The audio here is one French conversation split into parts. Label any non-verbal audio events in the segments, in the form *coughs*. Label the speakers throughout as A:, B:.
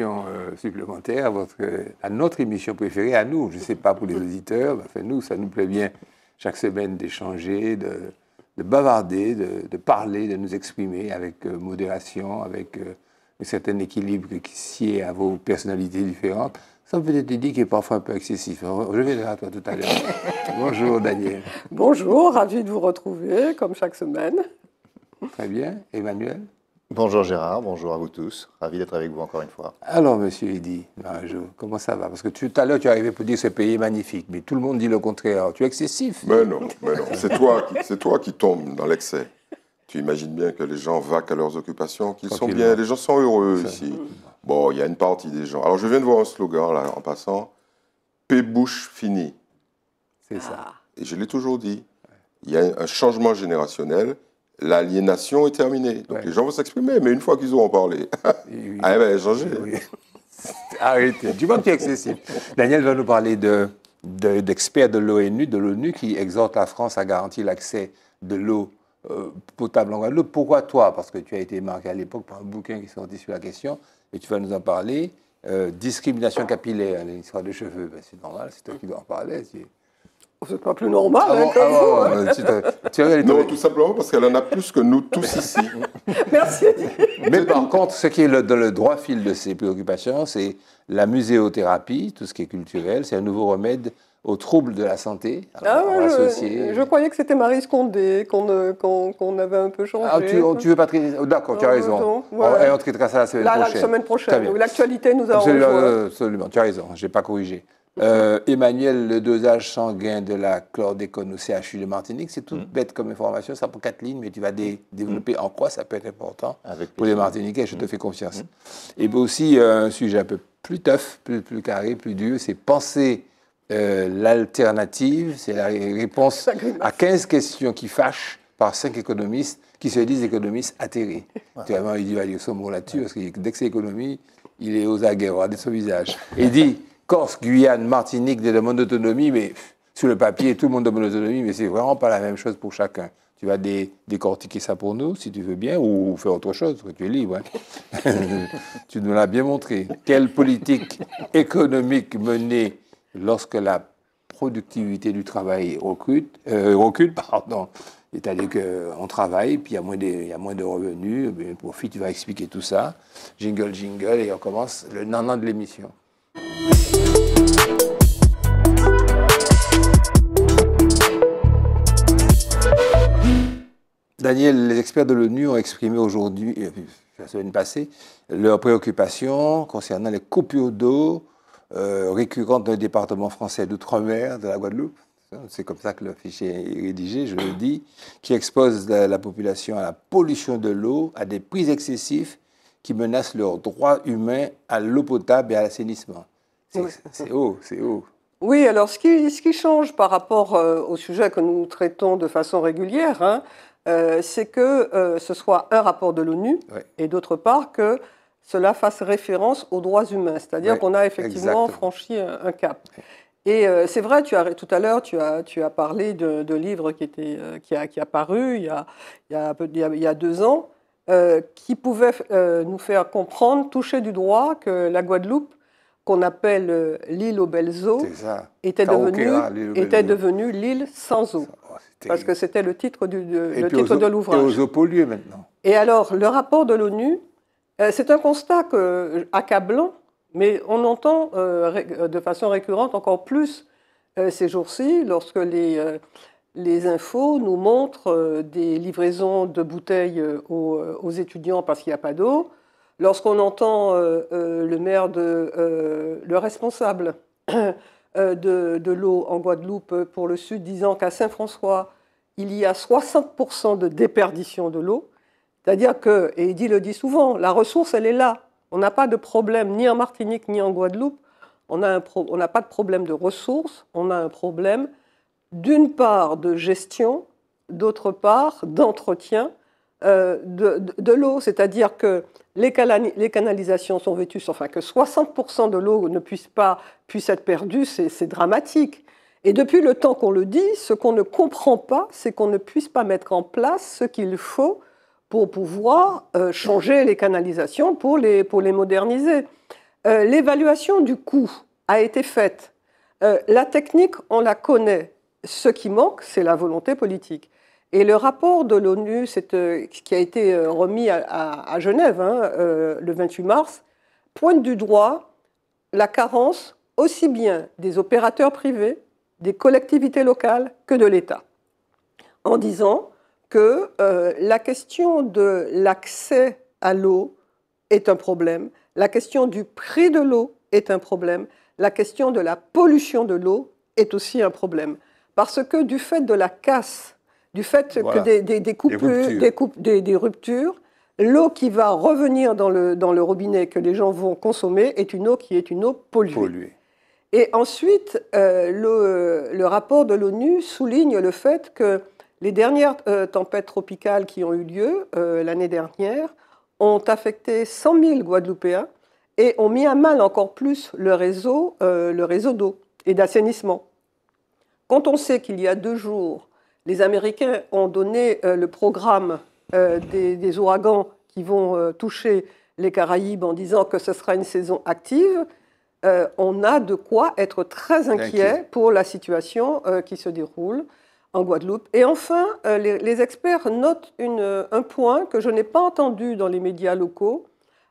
A: Euh, supplémentaire à, votre, euh, à notre émission préférée, à nous. Je ne sais pas pour les auditeurs, enfin, nous, ça nous plaît bien chaque semaine d'échanger, de, bavarder, de, parler, de nous exprimer avec euh, modération, avec un certain équilibre qui sied à vos personnalités différentes. Ça peut être dit qu'il est parfois un peu excessif. Je vais à toi tout à l'heure. *laughs* Bonjour
B: Daniel.
C: Bonjour, ravi de vous retrouver comme chaque semaine.
B: Très bien. Emmanuel Bonjour Gérard, bonjour à vous tous. Ravi d'être avec vous encore une fois. Alors, monsieur Eddy,
A: ben, comment ça va Parce que tout à l'heure, tu es arrivé pour dire que ce pays est magnifique, mais tout le monde dit le contraire. Tu es excessif.
D: Mais non, mais non. C'est toi, qui, toi qui tombes dans l'excès. Tu imagines bien que les gens vaquent à leurs occupations, qu'ils sont bien. Les gens sont heureux ici. Bon, il y a une partie des gens. Alors, je viens de voir un slogan, là, en passant Pébouche bouche finie. C'est ça. Et je l'ai toujours dit. Il y a un changement générationnel l'aliénation est terminée. Donc les gens vont s'exprimer, mais une fois qu'ils auront parlé, *laughs* ah, ben, changé. Arrêtez, du moment que tu es excessif. Daniel va nous parler d'experts de, l'ONU, de l'ONU
A: qui exhorte la France à garantir l'accès de l'eau euh, potable en Guadeloupe. Pourquoi toi Parce que tu as été marqué à l'époque par un bouquin qui est sorti sur la question et tu vas nous en parler. Euh, discrimination capillaire, hein, l'histoire des cheveux, ben, c'est normal, c'est toi qui dois en parler. C'est pas plus normal, non,
D: tout simplement parce qu'elle en a plus que nous tous *laughs* ici. Merci. Mais
A: par contre, ce qui est le, le droit fil de ses préoccupations, c'est la muséothérapie, tout ce qui est culturel, c'est un nouveau remède aux troubles de la santé.
C: Ah je, croyais que c'était Marie Scondé qu'on euh, avait un peu changé. Ah, tu, tu, veux pas
A: traiter oh, D'accord, tu as raison. On, traitera ça la semaine prochaine.
C: L'actualité nous a Absolument, euh,
A: absolument, tu as raison, je n'ai pas corrigé. Euh, Emmanuel, le dosage sanguin de la chlordécone au CHU de Martinique, c'est toute mm. bête comme information, ça pour quatre lignes, mais tu vas mm. développer en quoi ça peut être important pour les Martiniquais, je te mm. fais confiance. Et puis aussi, euh, un sujet un peu plus tough, plus, carré, plus dur, c'est penser euh, l'alternative, c'est la réponse à 15 questions qui fâchent par cinq économistes qui se disent économistes atterrés. dit, il as vraiment eu du là-dessus, parce que dès que c'est économie, il est aux aguets, regardez son visage. Il dit... Corse, Guyane, Martinique, des demandes d'autonomie, mais sur le papier, tout le monde demande l'autonomie, mais c'est vraiment pas la même chose pour chacun. Tu vas décortiquer ça pour nous, si tu veux bien, ou faire autre chose, tu es libre. Hein. *laughs* tu nous l'as bien montré. Quelle politique économique menée lorsque la productivité du travail euh, recule, pardon. C'est-à-dire qu'on travaille, puis il y, a moins de, y a moins de revenus, mais eh profit, tu vas expliquer tout ça. Jingle, jingle, et on commence le nanan de l'émission. Daniel, les experts de l'ONU ont exprimé aujourd'hui, euh, la semaine passée, leurs préoccupations concernant les coupures d'eau euh, récurrentes dans le département français d'outre-mer de la Guadeloupe. C'est comme ça que le fichier est rédigé, je le dis, qui expose la, la population à la pollution de l'eau, à des prix excessifs qui menacent leurs droits humains à l'eau potable et à l'assainissement.
C: C'est
A: haut, c'est haut.
C: Oui, alors ce qui, ce qui change par rapport euh, au sujet que nous traitons de façon régulière, hein, euh, c'est que euh, ce soit un rapport de l'ONU et d'autre part que cela fasse référence aux droits humains, c'est-à-dire qu'on a effectivement franchi un, cap. Et c'est vrai, tu as, tout à l'heure, tu as, tu as parlé de, livres qui, était, qui, a, qui a paru il y a, il y a deux ans. Euh, qui pouvait euh, nous faire comprendre, toucher du droit, que la Guadeloupe, qu'on appelle euh, l'île aux belles eaux,
A: était devenue, était
C: l'île sans eau. Oh, parce que c'était le titre, du, de, le titre de l'ouvrage. Et aux eaux
A: polluées maintenant.
C: Et alors, le rapport de l'ONU, c'est un constat que, accablant, mais on entend de façon récurrente encore plus ces jours-ci, lorsque les, les infos nous montrent euh, des livraisons de bouteilles euh, euh, aux, étudiants parce qu'il n'y a pas d'eau. Lorsqu'on entend le maire le responsable *coughs* de, l'eau en Guadeloupe pour le Sud disant qu'à Saint-François il y a 60% de déperdition de l'eau, c'est-à-dire que, et il le dit souvent, la ressource, elle est là. On n'a pas de problème ni en Martinique ni en Guadeloupe. On n'a pas de problème de ressources, on a un problème d'une part de gestion, d'autre part d'entretien euh, de, l'eau. C'est-à-dire que les, canalisations sont vêtues, enfin que 60% de l'eau ne puisse pas puisse être perdue, c'est dramatique. Et depuis le temps qu'on le dit, ce qu'on ne comprend pas, c'est qu'on ne puisse pas mettre en place ce qu'il faut pour pouvoir euh, changer les canalisations, pour les, pour les moderniser. Euh, l'évaluation du coût a été faite. la technique, on la connaît ce qui manque, c'est la volonté politique. Et le rapport de l'ONU, euh, qui a été euh, remis à, Genève hein, euh, le 28 mars, pointe du droit la carence aussi bien des opérateurs privés, des collectivités locales que de l'État, en disant que la question de l'accès à l'eau est un problème, la question du prix de l'eau est un problème, la question de la pollution de l'eau est aussi un problème. Parce que du fait de la casse, du fait des, coupures, des ruptures, l'eau qui va revenir dans le, robinet que les gens vont consommer est une eau qui est une eau polluée. Et ensuite, euh, le, rapport de l'ONU souligne le fait que les dernières euh, tempêtes tropicales qui ont eu lieu euh, l'année dernière ont affecté 100 000 Guadeloupéens et ont mis à mal encore plus le réseau d'eau et d'assainissement. Quand on sait qu'il y a deux jours, les Américains ont donné euh, le programme euh, des, ouragans qui vont euh, toucher les Caraïbes en disant que ce sera une saison active, on a de quoi être très inquiet, pour la situation qui se déroule en Guadeloupe. Et enfin, les, experts notent un point que je n'ai pas entendu dans les médias locaux,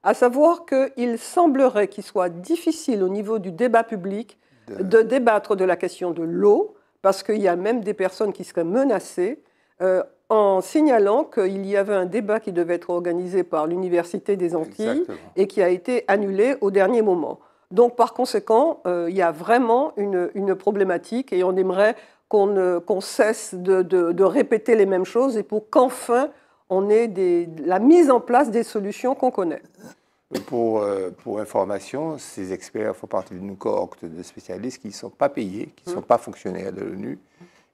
C: à savoir qu'il semblerait qu'il soit difficile au niveau du débat public de débattre de la question de l'eau parce qu'il y a même des personnes qui seraient menacées euh, en signalant qu'il y avait un débat qui devait être organisé par l'Université des Antilles et qui a été annulé au dernier moment. Donc par conséquent, euh, il y a vraiment une, problématique et on aimerait qu'on euh, cesse de, répéter les mêmes choses et pour qu'enfin on ait la mise en place des solutions qu'on connaît.
A: Pour, euh, pour, information, ces experts font partie d'une cohorte de spécialistes qui ne sont pas payés, qui ne sont hum. pas fonctionnaires de l'ONU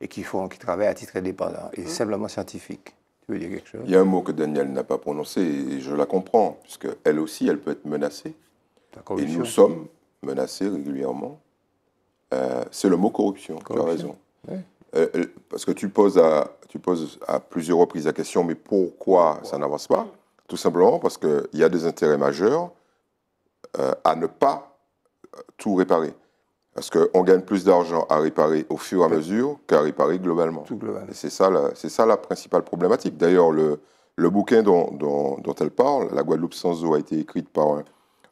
A: et qui, font, qui travaillent à titre indépendant et hum. simplement scientifique. Tu veux dire quelque chose
D: Il y a un mot que Daniel n'a pas prononcé et je la comprends, puisque elle aussi, elle peut être menacée. Et nous sommes menacés régulièrement. Euh, c'est le mot corruption, tu as raison. Euh, parce que tu poses, à, tu poses à plusieurs reprises la question, mais pourquoi ça n'avance pas tout simplement parce qu'il y a des intérêts majeurs euh, à ne pas euh, tout réparer. Parce qu'on gagne plus d'argent à réparer au fur et à mesure qu'à réparer globalement. Tout Et c'est ça, la, ça la principale problématique. D'ailleurs, le, bouquin dont, dont, elle parle, La Guadeloupe sans eau, a été écrite par un,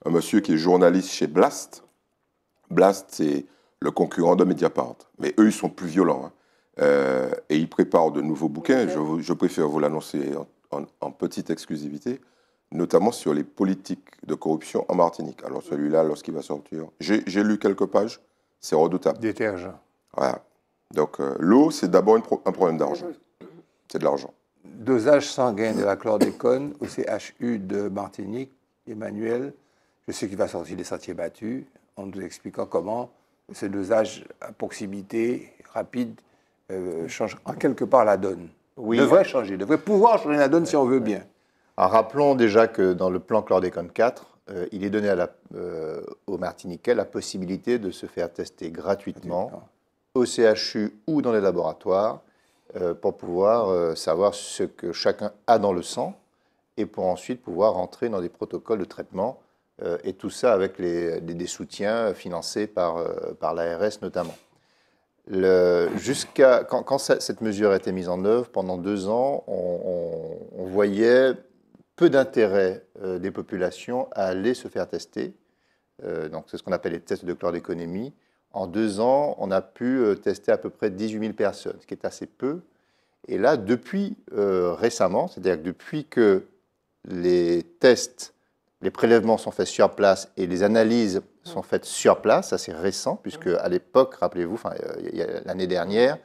D: monsieur qui est journaliste chez Blast. Blast, c'est le concurrent de Mediapart. Mais eux, ils sont plus violents. Hein. Euh, et ils préparent de nouveaux bouquins. Je, je, préfère vous l'annoncer en en, petite exclusivité, notamment sur les politiques de corruption en Martinique. Alors celui-là, lorsqu'il va sortir, j'ai lu quelques pages, c'est redoutable. Détergent. Voilà. Donc euh, l'eau, c'est d'abord un problème d'argent. C'est de l'argent.
A: Dosage sanguin de la chlordécone au CHU de Martinique, Emmanuel, je sais qu'il va sortir des sentiers battus en nous expliquant comment ce dosage à proximité rapide euh,
B: change en quelque part la donne. Il devrait changer, devrait pouvoir changer la donne si on veut bien. Alors, rappelons déjà que dans le plan chlordécone 4, euh, il est donné à la, euh, aux Martiniquais la possibilité de se faire tester gratuitement au CHU ou dans les laboratoires euh, pour pouvoir savoir ce que chacun a dans le sang et pour ensuite pouvoir rentrer dans des protocoles de traitement et tout ça avec les, des, soutiens financés par, par l'ARS notamment jusqu'à quand, cette mesure a été mise en œuvre, pendant deux ans, on, voyait peu d'intérêt euh, des populations à aller se faire tester. Euh, donc c'est ce qu'on appelle les tests de d'économie. En deux ans, on a pu euh, tester à peu près 18 000 personnes, ce qui est assez peu. Et là, depuis récemment, c'est-à-dire depuis que les tests les prélèvements sont faits sur place et les analyses sont faites sur place. Ça, c'est récent, puisque à l'époque, rappelez-vous, euh, l'année dernière,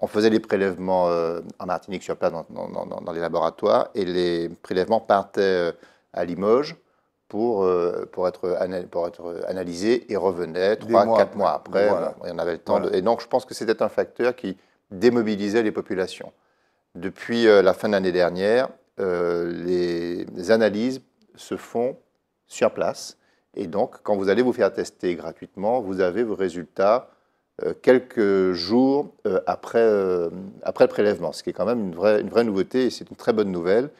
B: on faisait les prélèvements euh, en Martinique sur place dans, les laboratoires et les prélèvements partaient euh, à Limoges pour, pour, être, pour être analysés et revenaient 3-4 mois, après. avait le et donc, je pense que c'était un facteur qui démobilisait les populations. Depuis la fin de l'année dernière, les analyses se font sur place. Et donc, quand vous allez vous faire tester gratuitement, vous avez vos résultats euh, quelques jours euh, après, euh, après le prélèvement, ce qui est quand même une vraie, une vraie nouveauté et c'est une très bonne nouvelle.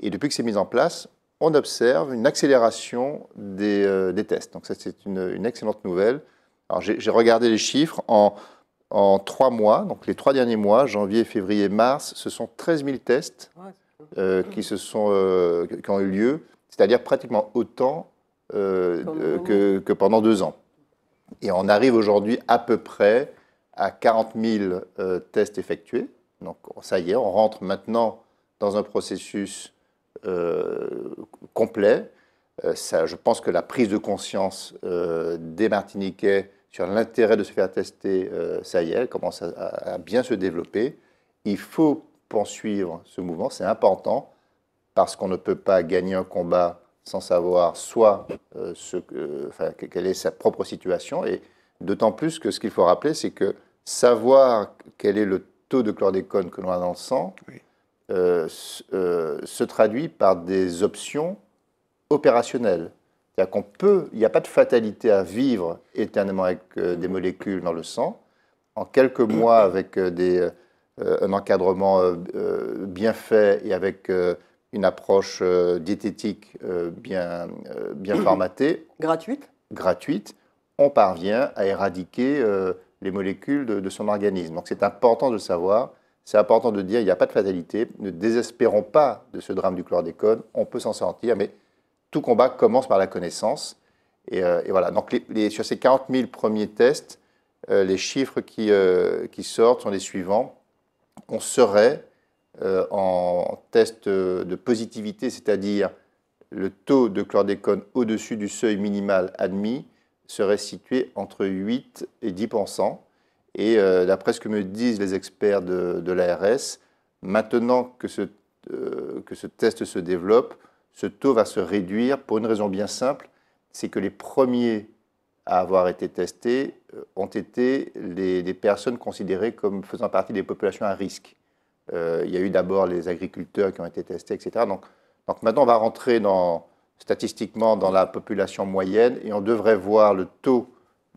B: Et depuis que c'est mis en place, on observe une accélération des, des tests. Donc ça, c'est une, excellente nouvelle. Alors j'ai regardé les chiffres. En, en trois mois, donc les trois derniers mois, janvier, février, mars, ce sont 13 000 tests qui, se sont, qui ont eu lieu c'est-à-dire pratiquement autant euh, euh, que, pendant deux ans. Et on arrive aujourd'hui à peu près à 40 000 euh, tests effectués. Donc ça y est, on rentre maintenant dans un processus complet. Ça, je pense que la prise de conscience des Martiniquais sur l'intérêt de se faire tester, ça y est, commence à bien se développer. Il faut poursuivre ce mouvement, c'est important parce qu'on ne peut pas gagner un combat sans savoir soit euh, ce, quelle est sa propre situation, et d'autant plus que ce qu'il faut rappeler, c'est que savoir quel est le taux de chlordécone que l'on a dans le sang euh, euh, se traduit par des options opérationnelles. C'est-à-dire qu'on peut, il n'y a pas de fatalité à vivre éternellement avec des molécules dans le sang. En quelques mois, avec des, un encadrement bien fait et avec une approche euh, diététique euh, bien, euh, bien *coughs* formatée. Gratuite Gratuite. On parvient à éradiquer les molécules de, son organisme. Donc c'est important de savoir, c'est important de dire, il n'y a pas de fatalité, ne désespérons pas de ce drame du chlordécone, on peut s'en sortir, mais tout combat commence par la connaissance. Et, voilà, donc les, sur ces 40 000 premiers tests, les chiffres qui, qui sortent sont les suivants. On serait euh, en test de positivité, c'est-à-dire le taux de chlordécone au-dessus du seuil minimal admis, serait situé entre 8 et 10 Et euh, d'après ce que me disent les experts de, l'ARS, maintenant que ce, euh, que ce test se développe, ce taux va se réduire pour une raison bien simple, c'est que les premiers à avoir été testés ont été des les personnes considérées comme faisant partie des populations à risque. Euh, il y a eu d'abord les agriculteurs qui ont été testés, etc. Donc, donc maintenant, on va rentrer dans, statistiquement dans la population moyenne et on devrait voir le taux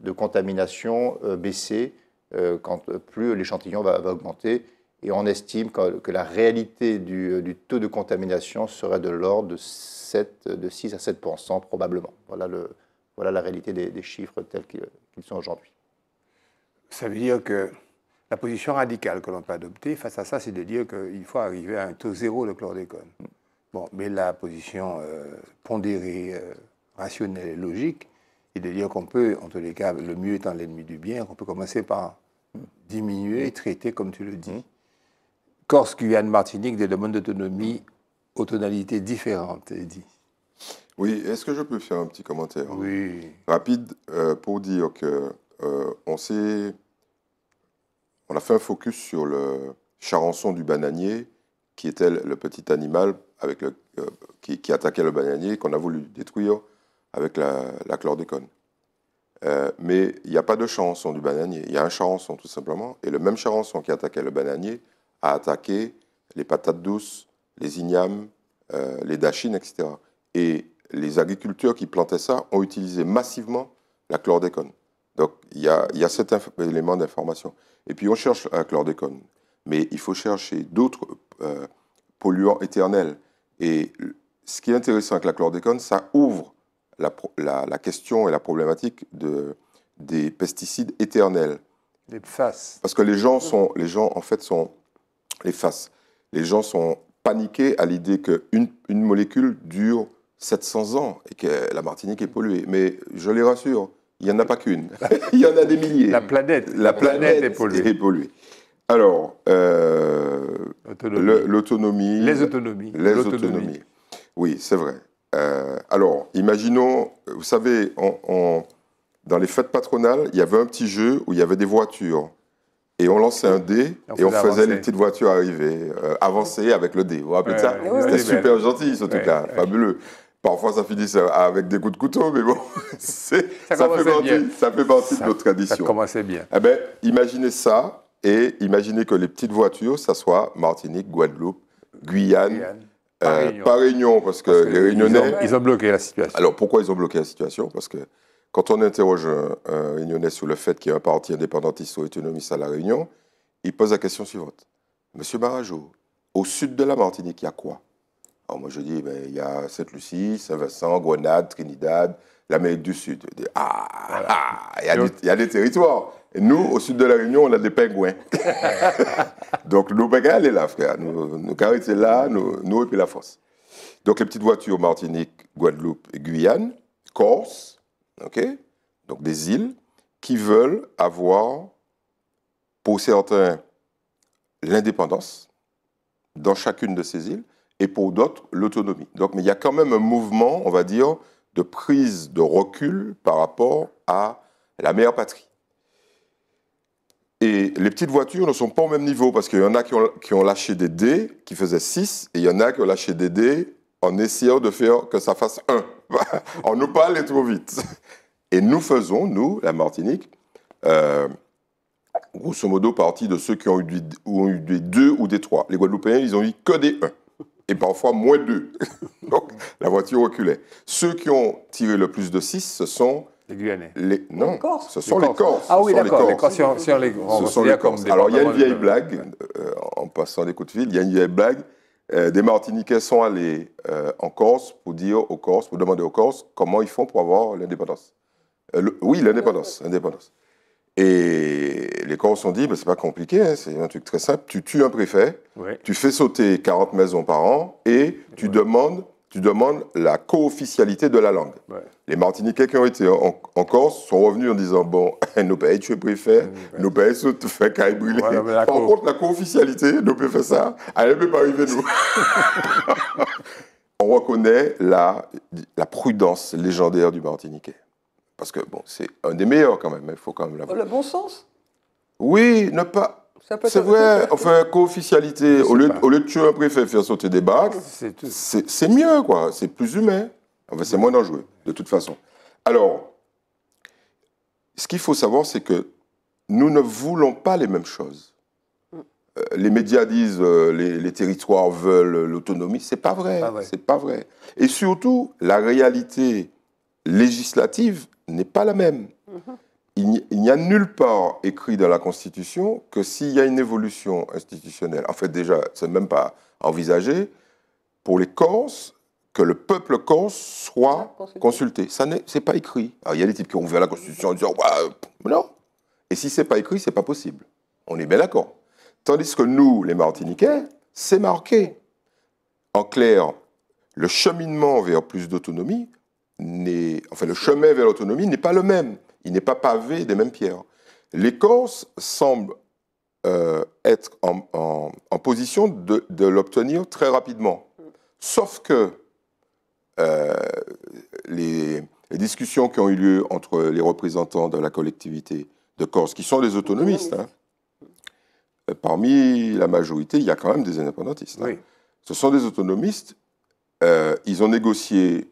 B: de contamination euh, baisser euh, quand plus l'échantillon va, augmenter. Et on estime que, la réalité du, taux de contamination serait de l'ordre de, 7, de 6 à 7 probablement. Voilà, voilà la réalité des, chiffres tels qu'ils sont aujourd'hui. Ça veut dire que la position radicale
A: que l'on peut adopter face à ça, c'est de dire qu'il faut arriver à un taux zéro de chlordécone. Bon, mais la position euh, pondérée, euh, rationnelle et logique, c'est de dire qu'on peut, en tous les cas, le mieux étant l'ennemi du bien, qu'on peut commencer par diminuer et traiter, comme tu le dis. Mmh. Corse, Guyane, Martinique, des demandes d'autonomie aux tonalités
D: différentes, dit. Oui, est-ce que je peux faire un petit commentaire Oui. Rapide, euh, pour dire que euh, on sait on a fait un focus sur le charançon du bananier, qui était le petit animal euh, qui, attaquait le bananier, qu'on a voulu détruire avec la, la chlordécone. Euh, mais il n'y a pas de charançon du bananier, il y a un charançon tout simplement, et le même charançon qui attaquait le bananier a attaqué les patates douces, les ignames, euh, les dachines, etc. Et les agriculteurs qui plantaient ça ont utilisé massivement la chlordécone. Donc il y a, cet élément d'information. Et puis on cherche la chlordécone, mais il faut chercher d'autres euh, polluants éternels. Et ce qui est intéressant avec la chlordécone, ça ouvre la, question et la problématique de, des pesticides éternels.
A: Les faces.
D: Parce que les gens sont, les gens en fait sont les faces. Les gens sont paniqués à l'idée qu'une molécule dure 700 ans et que la Martinique est polluée. Mais je les rassure, il n'y en a pas qu'une. *laughs* Il y en a des milliers. La planète. La, planète, est polluée. Alors, euh, l'autonomie. les autonomies. Les autonomies. Oui, c'est vrai. Euh, alors, imaginons, vous savez, dans les fêtes patronales, il y avait un petit jeu où il y avait des voitures. Et on lançait un dé et on, faisait les petites voitures arriver, euh, avancer avec le dé. Vous vous rappelez ça C'était super gentil, en tout cas, fabuleux. Parfois, ça finit avec des coups de couteau, mais bon, *laughs* ça, ça, fait partie, ça, fait partie, de notre tradition. Ça commençait bien. Eh ben, imaginez ça et imaginez que les petites voitures, ça soit Martinique, Guadeloupe, Guyane, Guyane. Euh, Réunion, parce que, les Réunionnais. Ils ont, bloqué la situation. Alors pourquoi ils ont bloqué la situation Parce que quand on interroge un, Réunionnais sur le fait qu'il y a un parti indépendantiste ou autonomiste à La Réunion, il pose la question suivante Monsieur Marajo, au sud de la Martinique, il y a quoi alors moi je dis, ben, il y a Sainte-Lucie, Saint-Vincent, Grenade, Trinidad, l'Amérique du Sud. ah, ah il, y a des, territoires. Et nous, au sud de la Réunion, on a des pingouins. *laughs* Donc nous, ben, elle est là, frère. Nous, nous c'est là, nous, nous et puis la France. Donc les petites voitures Martinique, Guadeloupe, Guyane, Corse, ok, donc des îles qui veulent avoir, pour certains, l'indépendance dans chacune de ces îles et pour d'autres l'autonomie. Donc, mais il y a quand même un mouvement, on va dire, de prise de recul par rapport à la meilleure patrie. Et les petites voitures ne sont pas au même niveau parce qu'il y en a qui ont, lâché des dés qui faisaient 6 et il y en a qui ont lâché des dés en essayant de faire que ça fasse 1, On *laughs* ne pas trop vite. Et nous faisons, nous, la Martinique, euh, grosso modo partie de ceux qui ont eu, des, ont eu des 2 ou des 3. Les Guadeloupéens, ils ont eu que des 1 et parfois moins 2. *laughs* Donc la voiture reculait. Ceux qui ont tiré le plus de 6, ce sont les Guyanais. Les... Non, les Corses. ce sont les Corses. Ah oui, d'accord. Les Corses, si les ce sont les Corses. Alors, il y a une vieille blague, euh, en passant des coups de fil, il y a une vieille blague. Euh, des Martiniquais sont allés euh, en Corse pour dire aux Corses, pour demander aux Corses comment ils font pour avoir l'indépendance. oui, l'indépendance, l'indépendance. Et les Corse ont dit, bah, c'est pas compliqué, hein, c'est un truc très simple. Tu tues un préfet, tu fais sauter 40 maisons par an et tu, demandes, tu demandes la co-officialité de la langue. Les Martiniquais qui ont été en, Corse sont revenus en disant, bon, *laughs* nos tu es préfet, mmh, nos pays fait caille brûler. Par contre, la co-officialité, nos pays fait ça, elle ne peut pas arriver nous. *laughs* On reconnaît la, la prudence légendaire du Martiniquais. Parce que bon, c'est un des meilleurs quand même, il faut quand même oh, Le
C: bon sens
D: Oui, ne pas. C'est vrai, hein. enfin, co-officialité, au, lieu, de tuer un préfet faire sauter des bacs, c'est mieux, quoi. C'est plus humain. Enfin, c'est moins dangereux, de toute façon. Alors, ce qu'il faut savoir, c'est que nous ne voulons pas les mêmes choses. Mm. Euh, les médias disent euh, les, les, territoires veulent l'autonomie, c'est pas vrai, c'est pas vrai. Et surtout, la réalité législative n'est pas la même. Mm-hmm. Il n'y a nulle part écrit dans la Constitution que s'il y a une évolution institutionnelle, en fait déjà, ce n'est même pas envisagé, pour les Corses, que le peuple corse soit ah, consulté. Ça n'est pas écrit. Alors, il y a des types qui ont ouvert la Constitution en disant ouais, bah, non. Et si c'est pas écrit, c'est pas possible. On est bien d'accord. Tandis que nous, les Martiniquais, c'est marqué. En clair, le cheminement vers plus d'autonomie, enfin le chemin vers l'autonomie n'est pas le même. Il n'est pas pavé des mêmes pierres. L'Écosse semble euh, être en, en, position de, de l'obtenir très rapidement. Sauf que euh, les, discussions qui ont eu lieu entre les représentants de la collectivité de Corse, qui sont des autonomistes, hein, parmi la majorité, il y a quand même des indépendantistes. Hein. Ce sont des autonomistes. Euh, ils ont négocié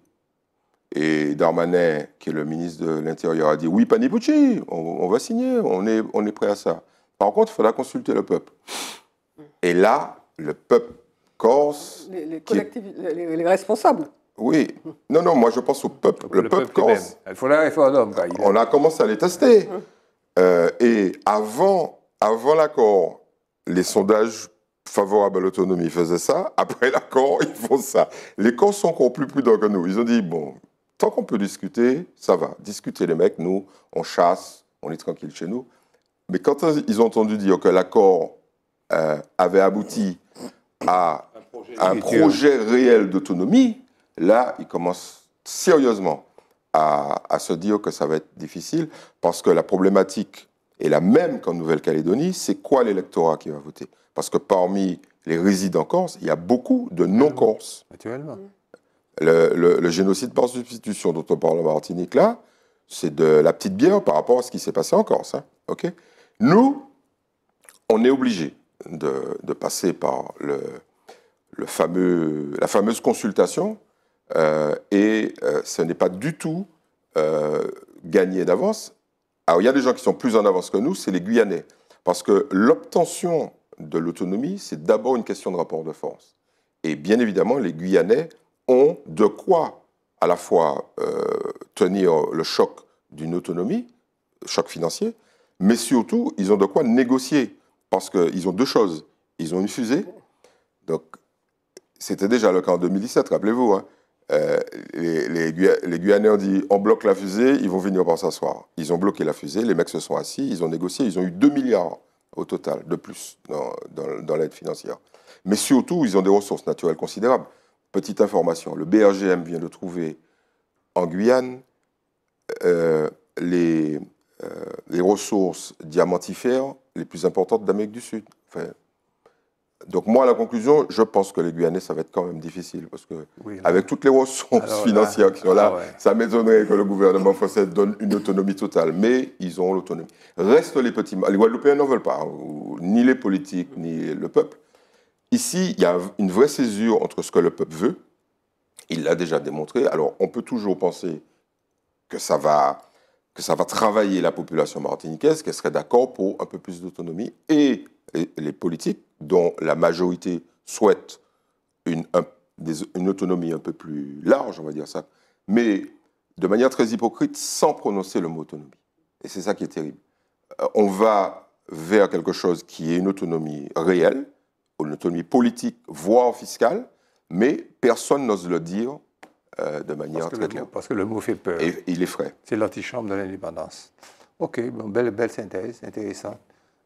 D: et Darmanin, qui est le ministre de l'Intérieur, a dit oui, Panipucci, on, va signer, on est, on est prêt à ça. Par contre, il faudra consulter le peuple. Et là, le peuple corse.
C: Les, responsables.
D: Oui. Non, non, moi je pense au peuple. Le, peuple, corse. Il faut un référendum. On a commencé à les tester. Euh, et avant, avant l'accord, les sondages favorables à l'autonomie faisaient ça. Après l'accord, *laughs* ils font ça. Les Corses sont encore plus prudents que nous. Ils ont dit bon, Tant qu'on peut discuter, ça va. Discuter les mecs, nous, on chasse, on est tranquille chez nous. Mais quand ils ont entendu dire que l'accord euh, avait abouti à un projet, réel d'autonomie, là, ils commencent sérieusement à, à, se dire que ça va être difficile, parce que la problématique est la même qu'en Nouvelle-Calédonie, c'est quoi l'électorat qui va voter Parce que parmi les résidents corses, il y a beaucoup de non-corses. Naturellement. Mm. Le, génocide par substitution dont on parle en Martinique là, c'est de la petite bière par rapport à ce qui s'est passé en Corse. Hein, ok Nous, on est obligé de, passer par le, le, fameux, la fameuse consultation euh, et euh, ce n'est pas du tout euh, gagné d'avance. Alors il y a des gens qui sont plus en avance que nous, c'est les Guyanais. Parce que l'obtention de l'autonomie, c'est d'abord une question de rapport de force. Et bien évidemment, les Guyanais ont de quoi à la fois euh, tenir le choc d'une autonomie, choc financier, mais surtout, ils ont de quoi négocier. Parce qu'ils ont deux choses. Ils ont une fusée. Donc, c'était déjà le cas en 2017, rappelez-vous. Hein. Euh, les, Guyanais ont dit on bloque la fusée, ils vont venir pour s'asseoir. Ils ont bloqué la fusée, les mecs se sont assis, ils ont négocié, ils ont eu 2 milliards au total de plus dans l'aide financière. Mais surtout, ils ont des ressources naturelles considérables. Petite information, le BRGM vient de trouver en Guyane euh, euh, les, ressources diamantifères les plus importantes d'Amérique du Sud. Enfin, donc moi, à la conclusion, je pense que les Guyanais, ça va être quand même difficile, parce que avec toutes les ressources financières qui sont là, ah ça m'étonnerait que le gouvernement français donne une autonomie totale, mais ils ont l'autonomie. Reste les petits... Les Guadeloupéens n'en veulent pas, hein, ni les politiques, ni le peuple. Ici, il y a une vraie césure entre ce que le peuple veut, il l'a déjà démontré, alors on peut toujours penser que ça va, que ça va travailler la population martiniquaise, qu'elle serait d'accord pour un peu plus d'autonomie, et les politiques dont la majorité souhaite une, une autonomie un peu plus large, on va dire ça, mais de manière très hypocrite, sans prononcer le mot autonomie. Et c'est ça qui est terrible. Euh, on va vers quelque chose qui est une autonomie réelle, une autonomie politique, voire fiscale, mais personne n'ose le dire euh, de manière très claire. parce que le mot fait peur. Et il est frais.
A: C'est l'antichambre de l'indépendance. OK, belle, belle synthèse, intéressante.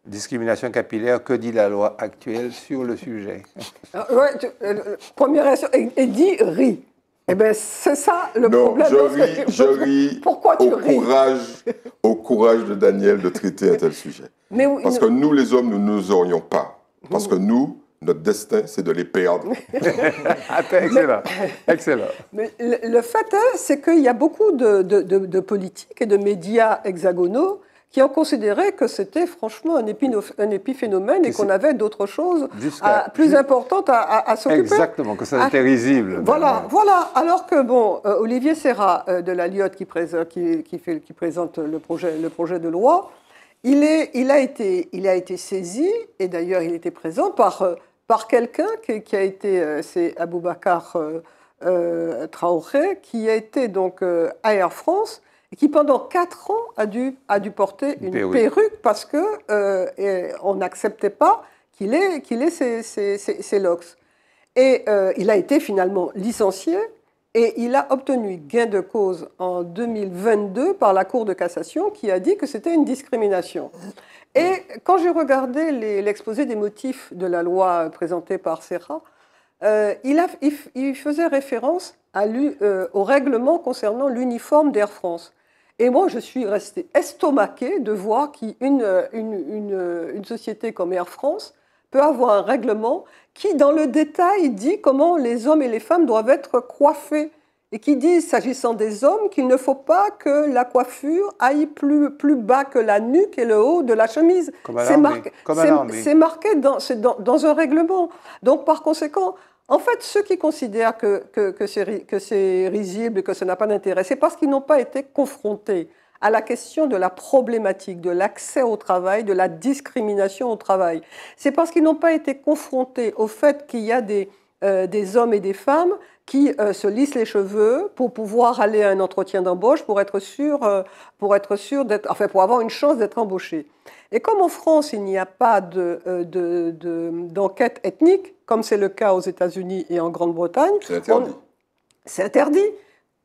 A: Discrimination capillaire, que dit la loi actuelle sur le sujet *laughs*
C: euh, ouais, euh, Première réaction, et dit rit. Eh bien, c'est ça le non, problème. Je ris, je ris.
D: Pourquoi tu au courage, Au courage de Daniel de traiter un tel *laughs* sujet. Parce que nous, les hommes, nous n'oserions pas parce que nous, notre destin, c'est de les perdre. *laughs* Ah, excellent, excellent.
C: Mais le, fait est, c'est qu'il y a beaucoup de, politiques et de médias hexagonaux qui ont considéré que c'était franchement un, un épiphénomène et qu'on avait d'autres choses plus importantes à, à, s'occuper. Exactement, que ça ah, était
A: risible. Voilà,
C: voilà. Alors que, bon, euh, Olivier Serra euh, de la Lyotte qui, qui présente le projet, le projet de loi, il, a été, saisi, et d'ailleurs il était présent, par, euh, quelqu'un qui, a été, euh, c'est Aboubacar euh, Traoré, qui a été donc à Air France, et qui pendant quatre ans a dû, porter une perruque, parce qu'on euh, n'acceptait pas qu'il ait, ses, lox. Et il a été finalement licencié, et il a obtenu gain de cause en 2022 par la Cour de cassation qui a dit que c'était une discrimination. Et quand j'ai regardé l'exposé des motifs de la loi présentée par Serra, euh, il, faisait référence euh, au règlement concernant l'uniforme d'Air France. Et moi, je suis restée estomaquée de voir qu'une une, société comme Air France peut avoir un règlement qui, dans le détail, dit comment les hommes et les femmes doivent être coiffés et qui dit, s'agissant des hommes, qu'il ne faut pas que la coiffure aille plus, bas que la nuque et le haut de la chemise. C'est marqué, dans, dans, un règlement. Donc, par conséquent, en fait, ceux qui considèrent que, que, que c'est risible et que ça n'a pas d'intérêt, c'est parce qu'ils n'ont pas été confrontés à la question de la problématique de l'accès au travail, de la discrimination au travail. C'est parce qu'ils n'ont pas été confrontés au fait qu'il y a des, euh, des hommes et des femmes qui euh, se lissent les cheveux pour pouvoir aller à un entretien d'embauche, pour être sûr, euh, pour être sûr d'être, pour avoir une chance d'être embauché. Et comme en France, il n'y a pas de, d'enquête ethnique, comme c'est le cas aux États-Unis et en Grande-Bretagne, c'est interdit. c'est interdit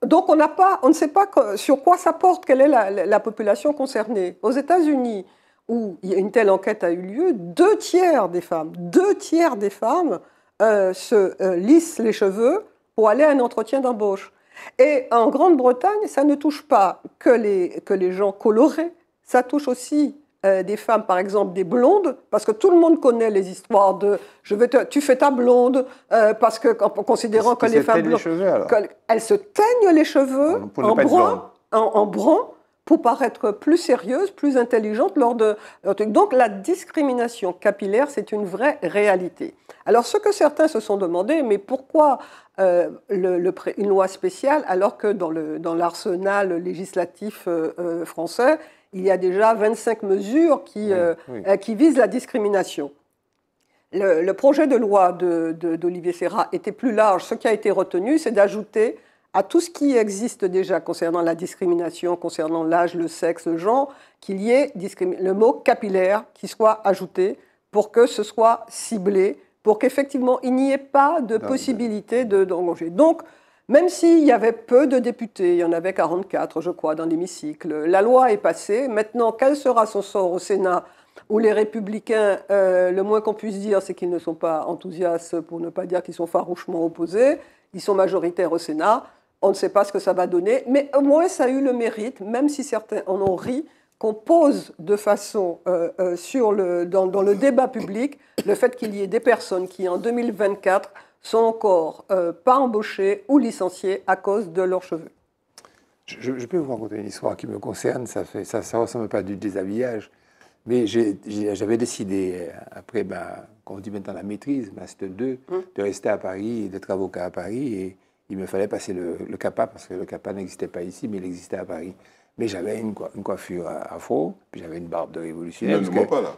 C: donc on, pas, on ne sait pas sur quoi ça porte, quelle est la, population concernée. Aux États-Unis, où une telle enquête a eu lieu, deux tiers des femmes, deux tiers des femmes euh, se euh, lissent les cheveux pour aller à un entretien d'embauche. Et en Grande-Bretagne, ça ne touche pas que les, que les gens colorés, ça touche aussi euh, des femmes, par exemple, des blondes, parce que tout le monde connaît les histoires de je veux tu fais ta blonde, euh, parce que en, considérant que les femmes blondes, elles se teignent les cheveux en, brun, pour paraître plus sérieuses, plus intelligentes lors de donc la discrimination capillaire, c'est une vraie réalité. Alors ce que certains se sont demandé, mais pourquoi euh, une loi spéciale alors que dans l'arsenal dans législatif français il y a déjà 25 mesures euh, euh, qui, visent la discrimination. Le, projet de loi d'Olivier de, Serra était plus large. Ce qui a été retenu, c'est d'ajouter à tout ce qui existe déjà concernant la discrimination, concernant l'âge, le sexe, le genre, qu'il y ait le mot capillaire qui soit ajouté pour que ce soit ciblé, pour qu'effectivement il n'y ait pas de possibilité de d'engager. Donc, même s'il y avait peu de députés, il y en avait 44, je crois, dans l'hémicycle, la loi est passée. Maintenant, quel sera son sort au Sénat où les républicains, euh, le moins qu'on puisse dire, c'est qu'ils ne sont pas enthousiastes, pour ne pas dire qu'ils sont farouchement opposés. Ils sont majoritaires au Sénat. On ne sait pas ce que ça va donner, mais au moins ça a eu le mérite, même si certains en ont ri, qu'on pose de façon euh, euh, dans, dans, le débat public le fait qu'il y ait des personnes qui, en 2024, sont encore euh, pas embauchés ou licenciés à cause de leurs cheveux.
A: Je, peux vous raconter une histoire qui me concerne. Ça ne ça, ressemble pas du déshabillage. Mais j'avais décidé, euh, après, ma, quand on dit maintenant la maîtrise, Master 2, hum. de rester à Paris d'être avocat à Paris. Et il me fallait passer le, le CAPA, parce que le CAPA n'existait pas ici, mais il existait à Paris. Mais j'avais une, une, coiffure afro, puis j'avais une barbe de révolutionnaire. Ne pas là.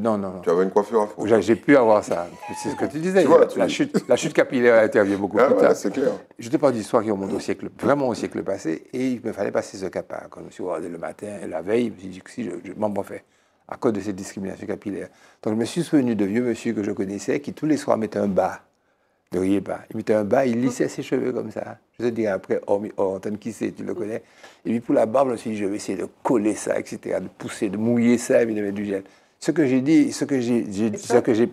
A: non, non, Tu avais une coiffure afro. J'ai pu avoir ça. C'est ce que tu disais. la, chute, capillaire intervient beaucoup ah, plus tard. C'est clair. Je te parle d'histoire qui remonte au siècle, vraiment au siècle passé, et il me fallait passer ce cap. Quand je me suis regardé le matin la veille, je me suis dit que si je, m'en fait à cause de cette discrimination capillaire. Donc je me suis souvenu de vieux monsieur que je connaissais qui tous les soirs mettait un bas ne riez pas. Il mettait un bas, il lissait ses cheveux comme ça. Je te dit, après, oh, Antoine qui c'est, tu le connais. Et puis pour la barbe, je me suis dit, je vais essayer de coller ça, etc., de pousser, de mouiller ça, et de mettre du gel. Ce que j'ai dit, ce que j'ai, ce que j'ai,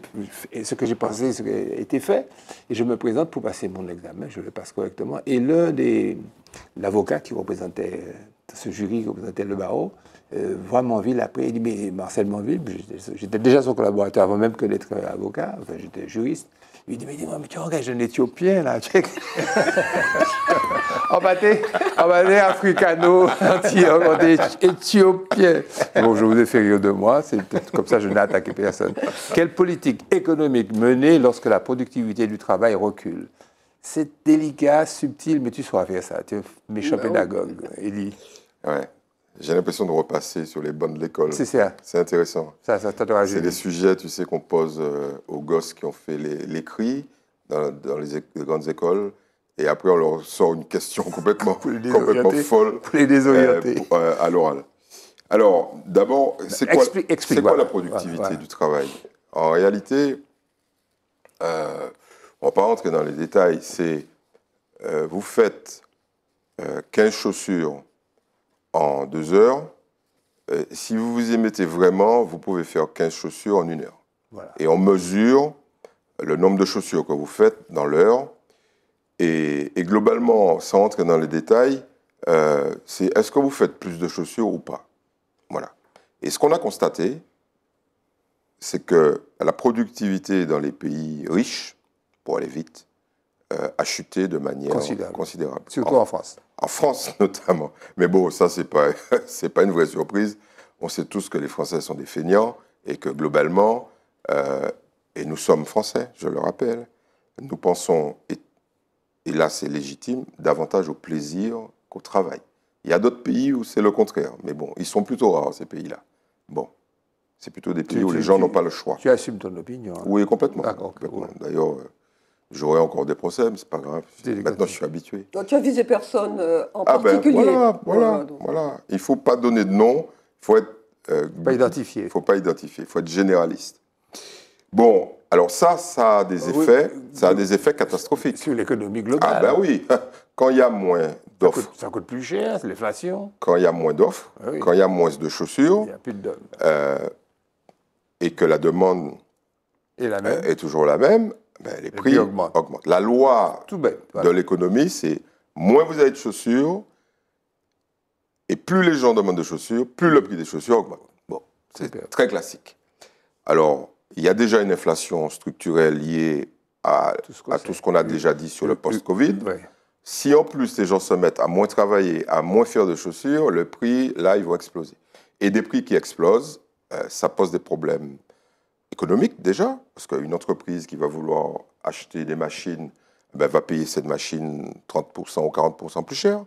A: ce que j'ai pensé, ce qui a été fait, et je me présente pour passer mon examen, je le passe correctement. Et l'un des, l'avocat qui représentait ce jury qui représentait le barreau, Vraiment euh, voit après, il dit, mais Marcel Manville, j'étais déjà son collaborateur avant même que d'être avocat, enfin j'étais juriste, il dit, mais tu regardes, un Éthiopien là, On *laughs* En bas, africano, *laughs* éthiopien. Bon, je vous ai fait rire de moi, c'est peut-être comme ça je n'ai attaqué personne. Quelle politique économique mener lorsque la productivité du travail recule C'est délicat, subtil, mais tu sauras faire ça. Tu es
D: méchant bah pédagogue, Élie. Ouais. J'ai l'impression de repasser sur les bonnes de l'école. C'est ça. C'est intéressant. Ça, ça C'est des sujets, tu sais, qu'on pose euh, aux gosses qui ont fait l'écrit dans, dans les, grandes écoles. Et après, on leur sort une question complètement, folle. à l'oral. Alors, d'abord, c'est quoi, la productivité du travail En réalité, euh, on ne va pas rentrer dans les détails, c'est euh, vous faites 15 chaussures en deux heures. Euh, si vous vous y mettez vraiment, vous pouvez faire 15 chaussures en une heure. Et on mesure le nombre de chaussures que vous faites dans l'heure. Et, globalement, sans entrer dans les détails, euh, c'est est-ce que vous faites plus de chaussures ou pas Voilà. Et ce qu'on a constaté, c'est que la productivité dans les pays riches, pour aller vite, euh, a chuté de manière considérable.
A: Surtout en, France.
D: En France *laughs* notamment. Mais bon, ça, ce n'est pas, *laughs* pas une vraie surprise. On sait tous que les Français sont des feignants et que globalement, euh, et nous sommes Français, je le rappelle, nous pensons, et, là c'est légitime, davantage au plaisir qu'au travail. Il y a d'autres pays où c'est le contraire, mais bon, ils sont plutôt rares ces pays-là. Bon, c'est plutôt des pays où les gens n'ont pas le choix. Tu
A: assumes ton opinion. Hein. Oui, complètement. D'accord.
D: D'ailleurs, euh, J'aurais encore des problèmes, c'est pas grave. Maintenant, je suis habitué.
C: tu as visé personne euh, en ah ben, particulier. voilà, voilà,
D: Il ne faut pas donner de nom, il faut être. Euh, pas identifié. Il faut pas identifier, il faut être généraliste. Bon, alors ça, ça a des effets, ça a des effets catastrophiques. Sur l'économie globale. Ah ben oui, *laughs* quand il y a moins d'offres. Ça, coûte plus cher, l'inflation. Quand il y a moins d'offres, ah quand il y a moins de chaussures. Il y a plus de euh, et que la demande est, la même. est toujours la même, ben, les prix augmentent. La loi de l'économie, c'est moins vous avez de chaussures, et plus les gens demandent de chaussures, plus le prix des chaussures augmente. Bon, c'est très classique. Alors, il y a déjà une inflation structurelle liée à tout ce qu'on a, déjà dit sur le post-Covid. Si en plus les gens se mettent à moins travailler, à moins faire de chaussures, le prix, là, ils vont exploser. Et des prix qui explosent, euh, ça pose des problèmes économique déjà, parce qu'une entreprise qui va vouloir acheter des machines ben, va payer cette machine 30% ou 40% plus cher.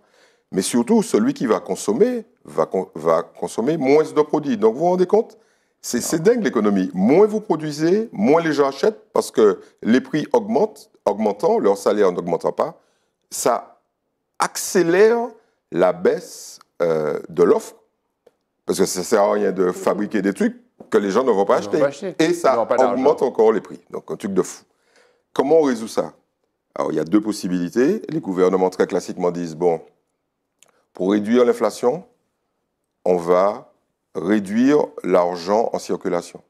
D: Mais surtout, celui qui va consommer va, va consommer moins de produits. Donc vous vous rendez compte C'est dingue l'économie. Moins vous produisez, moins les gens achètent parce que les prix augmentent, augmentant, leur salaire n'augmentant pas. Ça accélère la baisse euh, de l'offre. Parce que ça ne sert à rien de fabriquer des trucs que les gens ne vont pas, acheter. Et ça augmente encore les prix. Donc un truc de fou. Comment on résout ça Alors il y a deux possibilités. Les gouvernements très classiquement disent, bon, pour réduire l'inflation, on va réduire l'argent en circulation.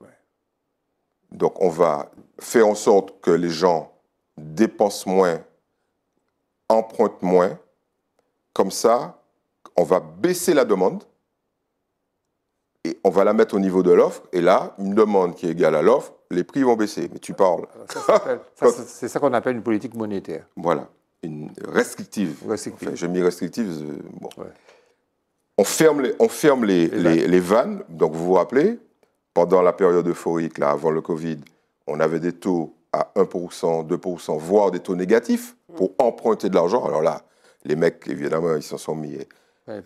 D: Donc on va faire en sorte que les gens dépensent moins, empruntent moins. Comme ça, on va baisser la demande et on va la mettre au niveau de l'offre, et là, une demande qui est égale à l'offre, les prix vont baisser. Mais tu parles.
A: *laughs* C'est ça qu'on appelle, une politique monétaire.
D: Voilà, une restrictive. restrictive. J'ai mis restrictive. On ferme, les, on ferme les, vannes. Donc vous vous rappelez, pendant la période euphorique, là, avant le Covid, on avait des taux à 1%, 2%, voire des taux négatifs pour emprunter de l'argent. Alors là, les mecs, évidemment, ils s'en sont mis euh,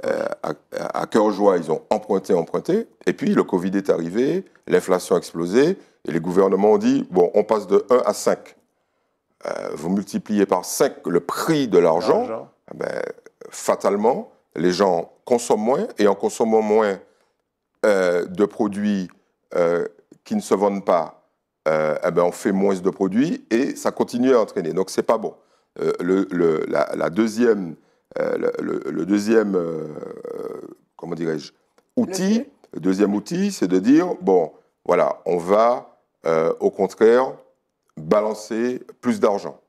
D: à, cœur joie, ils ont emprunté, emprunté. Et puis le Covid est arrivé, l'inflation a explosé, et les gouvernements ont dit, bon, on passe de 1 à 5. Euh, vous multipliez par 5 le prix de l'argent, eh ben, fatalement, les gens consomment moins, et en consommant moins euh, de produits qui ne se vendent pas, eh ben, on fait moins de produits, et ça continue à entraîner. Donc c'est pas bon. Le, la, la deuxième euh, le, deuxième, euh, comment dirais-je, outil, deuxième outil, c'est de dire, bon, voilà, on va, euh, au contraire, balancer plus d'argent.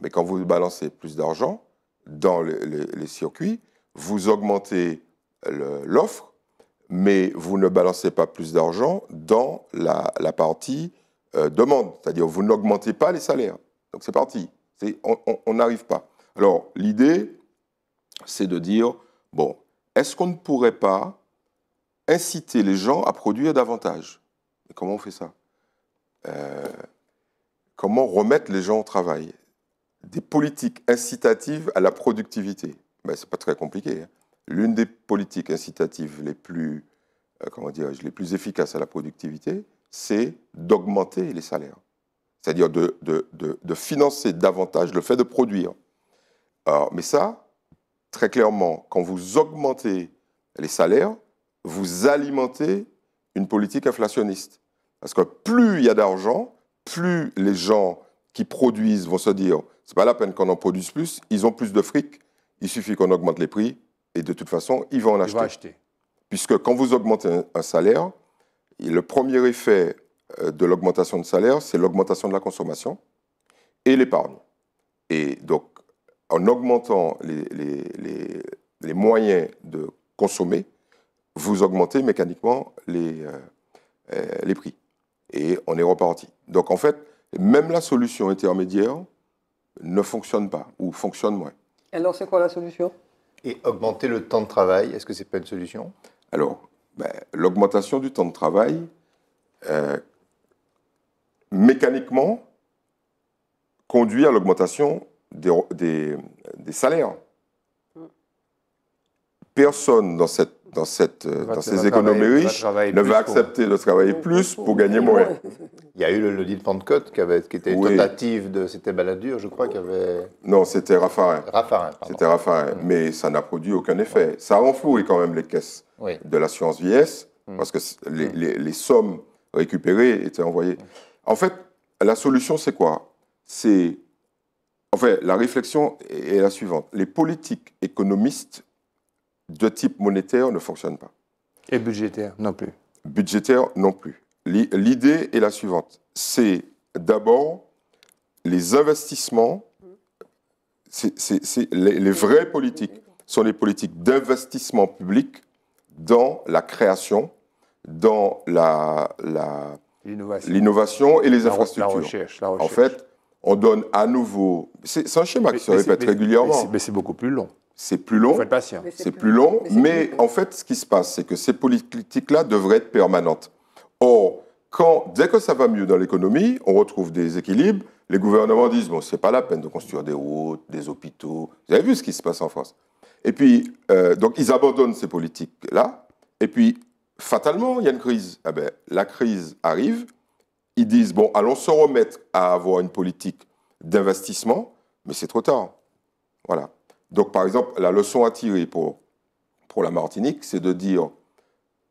D: Mais quand vous balancez plus d'argent dans les, circuits, vous augmentez l'offre, mais vous ne balancez pas plus d'argent dans la, partie demande. C'est-à-dire vous n'augmentez pas les salaires. Donc c'est parti. On n'arrive pas. Alors l'idée, c'est de dire, bon, est-ce qu'on ne pourrait pas inciter les gens à produire davantage comment on fait ça euh, Comment remettre les gens au travail Des politiques incitatives à la productivité. Ben, Ce n'est pas très compliqué. Hein. L'une des politiques incitatives les plus, euh, comment les plus efficaces à la productivité, c'est d'augmenter les salaires. C'est-à-dire de, financer davantage le fait de produire. mais ça, très clairement, quand vous augmentez les salaires, vous alimentez une politique inflationniste. Parce que plus il y a d'argent, plus les gens qui produisent vont se dire, c'est pas la peine qu'on en produise plus, ils ont plus de fric, il suffit qu'on augmente les prix, et de toute façon, ils vont en acheter. Puisque quand vous augmentez un salaire, le premier effet euh, de l'augmentation de salaire, c'est l'augmentation de la consommation et l'épargne. Et donc, en augmentant les, moyens de consommer, vous augmentez mécaniquement euh, euh, les, prix. Et on est reparti. Donc en fait, même la solution intermédiaire ne fonctionne pas ou fonctionne moins.
C: Alors c'est quoi la solution
B: Et augmenter le temps de travail, est-ce que ce n'est pas une solution
D: Alors, ben, l'augmentation du temps de travail, euh, mécaniquement, conduit à l'augmentation des, salaires. Personne dans, cette, dans, cette, dans ces économies riches ne va accepter de
B: travailler mm. plus pour gagner moins. Il y a eu le, dit deal Pentecôte qui, avait, qui était tentative de. C'était Balladur, je crois, Non, c'était Raffarin. Raffarin.
D: C'était Raffarin. Mm. Mais ça n'a produit aucun effet. Ça a enfoui quand même les caisses de l'assurance vieillesse mm. parce que les, les, les, sommes récupérées étaient envoyées. En fait, la solution, c'est quoi C'est – En fait, la réflexion est la suivante. Les politiques économistes de type monétaire ne fonctionnent pas. Et budgétaires non plus. Budgétaire non plus. L'idée est la suivante. C'est d'abord les investissements, c'est, les, vraies politiques sont les politiques d'investissement public dans la création, dans la, l'innovation. et les infrastructures. la recherche. En fait, on donne à nouveau. C'est un schéma qui se répète régulièrement. Mais c'est beaucoup plus long. C'est plus long.
A: C'est plus long.
D: Mais, en fait, ce qui se passe, c'est que ces politiques-là devraient être permanentes. Or, quand, dès que ça va mieux dans l'économie, on retrouve des équilibres. Les gouvernements disent bon, c'est pas la peine de construire des routes, des hôpitaux. Vous avez vu ce qui se passe en France. Et puis, euh, donc, ils abandonnent ces politiques-là. Et puis, fatalement, il y a une crise. Eh ben, la crise arrive ils disent, bon, allons se remettre à avoir une politique d'investissement, mais c'est trop tard. Voilà. Donc, par exemple, la leçon à tirer pour, pour la Martinique, c'est de dire,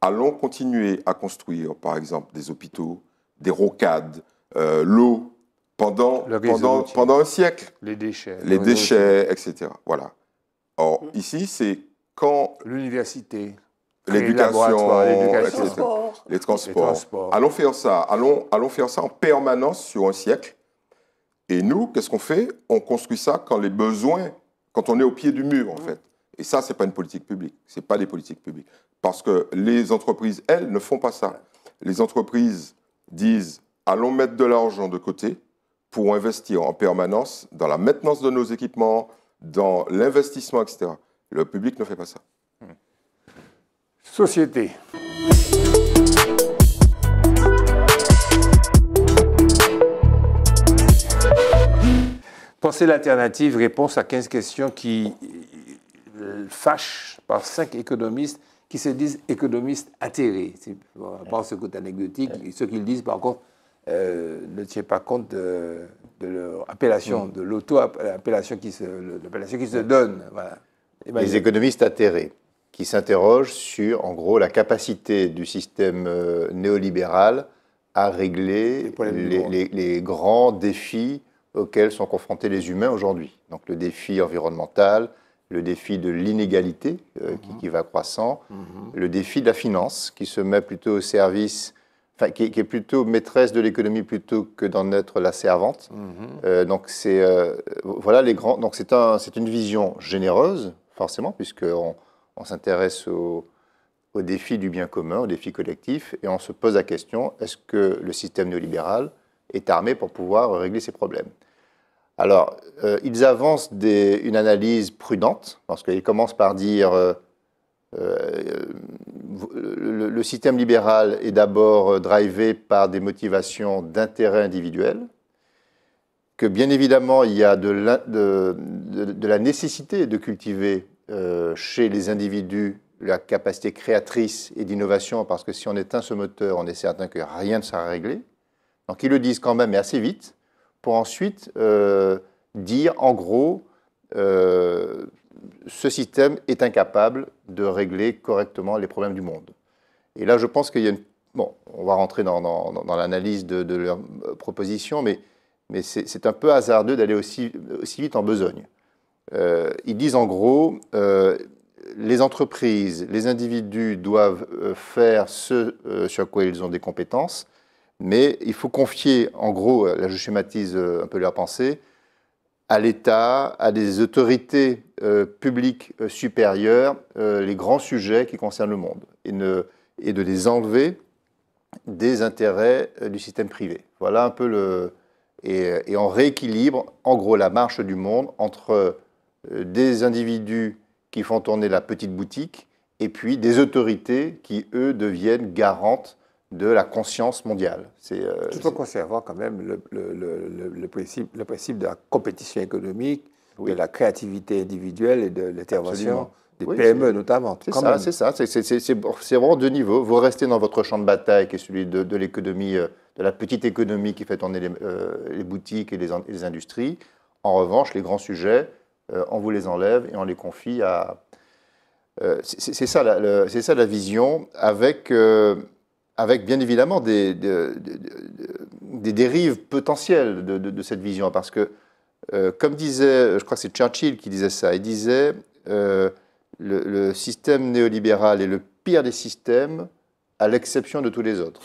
D: allons continuer à construire, par exemple, des hôpitaux, des rocades, euh, l'eau, pendant, pendant, pendant un
A: siècle. Les déchets. Les déchets,
D: etc. Voilà. Or, mm. ici, c'est quand... L'université
A: l'éducation,
D: les, transports. Allons faire ça. Allons, allons faire ça en permanence sur un siècle. Et nous, qu'est-ce qu'on fait On construit ça quand les besoins, quand on est au pied du mur, en mm. fait. Et ça, ce n'est pas une politique publique. Ce n'est pas des politiques publiques. Parce que les entreprises, elles, ne font pas ça. Les entreprises disent allons mettre de l'argent de côté pour investir en permanence dans la maintenance de nos équipements, dans l'investissement, etc. Le public ne fait pas ça société.
A: Pensez l'alternative, réponse à 15 questions qui euh, fâchent par 5 économistes qui se disent économistes atterrés. On pense ce côté anecdotique. ceux ce qu'ils disent, par contre, euh, ne tient pas compte de, l'appellation, leur de l'auto-appellation qui, se, donne. Les
B: économistes atterrés qui s'interroge sur, en gros, la capacité du système euh, néolibéral à régler les, grands défis auxquels sont confrontés les humains aujourd'hui. Donc le défi environnemental, le défi de l'inégalité euh, qui, mhm. qui, va croissant, mhm. le défi de la finance qui se met plutôt au service, enfin qui, est plutôt maîtresse de l'économie plutôt que d'en être la servante. Mhm. Euh, donc c'est voilà les grands. Donc c'est un, c'est une vision généreuse forcément puisque on, on s'intéresse aux défis du bien commun, au défis collectifs, et on se pose la question, est-ce que le système néolibéral est armé pour pouvoir régler ces problèmes Alors, euh, ils avancent une analyse prudente, parce qu'ils commencent par dire, euh, euh, le, système libéral est d'abord drivé par des motivations d'intérêt individuel, que bien évidemment il y a de la nécessité de cultiver euh, chez les individus la capacité créatrice et d'innovation, parce que si on éteint ce moteur, on est certain que rien ne sera réglé. Donc ils le disent quand même, mais assez vite, pour ensuite euh, dire en gros, euh, ce système est incapable de régler correctement les problèmes du monde. Et là, je pense qu'il y a une... Bon, on va rentrer dans, l'analyse de, de, leur proposition, mais, c'est un peu hasardeux d'aller aussi vite en besogne. Euh, ils disent en gros, euh, les entreprises, les individus doivent euh, faire ce sur quoi ils ont des compétences, mais il faut confier, en gros, là je schématise un peu leur pensée, à l'État, à des autorités publiques supérieures, les grands sujets qui concernent le monde, et, ne, et de les enlever des intérêts du système privé. Voilà un peu le, et, et, on rééquilibre en gros la marche du monde entre euh, des individus qui font tourner la petite boutique et puis des autorités qui, eux, deviennent garantes de la conscience mondiale. C'est, euh, Tout conservant quand même le, le, principe, de la compétition économique, de la créativité individuelle
A: et de l'intervention des PME notamment. C'est
B: ça, c'est ça. C'est vraiment deux niveaux. Vous restez dans votre champ de bataille qui est celui de, l'économie, euh, de la petite économie qui fait tourner les, euh, boutiques et les industries. En revanche, les grands sujets, euh, on vous les enlève et on les confie à... Euh, c'est ça, ça, la vision, avec, euh, bien évidemment des, dérives potentielles de, cette vision, parce que comme disait, je crois que c'est Churchill qui disait ça, il disait le, système néolibéral est le pire des systèmes à l'exception de tous les autres.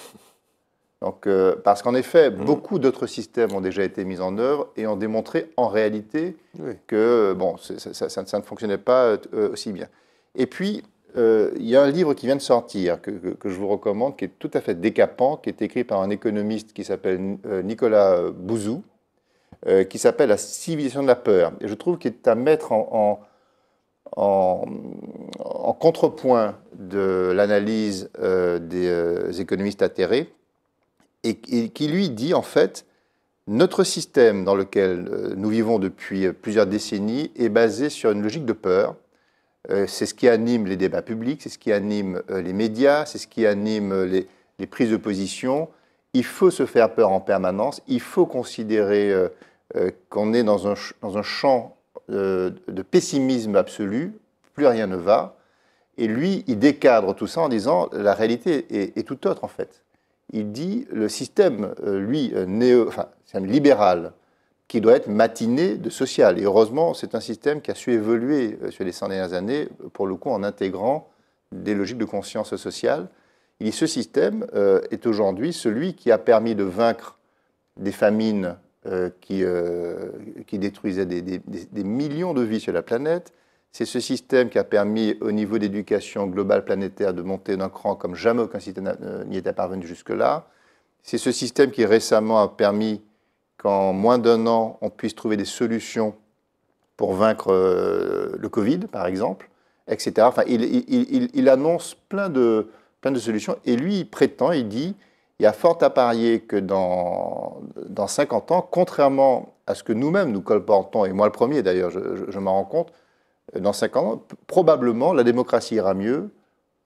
B: Donc, euh, parce qu'en effet, mmh. beaucoup d'autres systèmes ont déjà été mis en œuvre et ont démontré en réalité que euh, bon, ça, ça, ne fonctionnait pas euh, aussi bien. Et puis, il y a un livre qui vient de sortir, que, je vous recommande, qui est tout à fait décapant, qui est écrit par un économiste qui s'appelle Nicolas Bouzou, qui s'appelle La civilisation de la peur. Et je trouve qu'il est à mettre en, contrepoint de l'analyse des économistes atterrés, et, qui lui dit en fait, notre système dans lequel euh, nous vivons depuis euh, plusieurs décennies est basé sur une logique de peur. Euh, c'est ce qui anime les débats publics, c'est ce qui anime les médias, c'est ce qui anime les, prises de position. Il faut se faire peur en permanence, il faut considérer qu'on est dans un, dans un champ de, pessimisme absolu, plus rien ne va. Et lui, il décadre tout ça en disant la réalité est tout autre en fait il dit le système, euh, lui, euh, libéral, qui doit être matiné de social. Et heureusement, c'est un système qui a su évoluer euh, sur les 100 dernières années, pour le coup, en intégrant des logiques de conscience sociale. Et ce système est aujourd'hui celui qui a permis de vaincre des famines qui, détruisaient des millions de vies sur la planète, c'est ce système qui a permis au niveau d'éducation globale planétaire de monter d'un cran comme jamais aucun système euh, n'y était parvenu jusque-là. C'est ce système qui récemment a permis qu'en moins d'un an, on puisse trouver des solutions pour vaincre euh, le Covid, par exemple, etc. Enfin, il, annonce plein de, plein de solutions et lui, il prétend, il dit, il y a fort à parier que dans, dans 50 ans, contrairement à ce que nous-mêmes nous colportons, et moi le premier d'ailleurs, je, je, je m'en rends compte, dans 50 ans, probablement la démocratie ira mieux.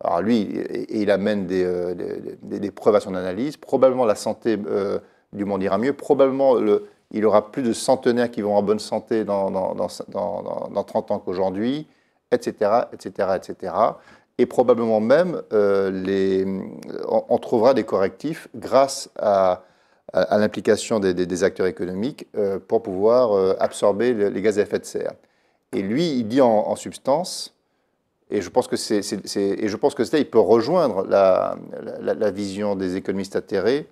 B: Alors lui, il amène euh, des, preuves à son analyse. Probablement la santé euh, du monde ira mieux. Probablement il il aura plus de centenaires qui vont en bonne santé dans, 30 ans qu'aujourd'hui, etc., etc., etc. Et probablement même, euh, on, trouvera des correctifs grâce à, l'implication des, acteurs économiques pour pouvoir absorber les gaz à effet de serre. Et lui, il dit en, substance, et je pense que c'est, et je pense que là, il peut rejoindre la, vision des économistes atterrés.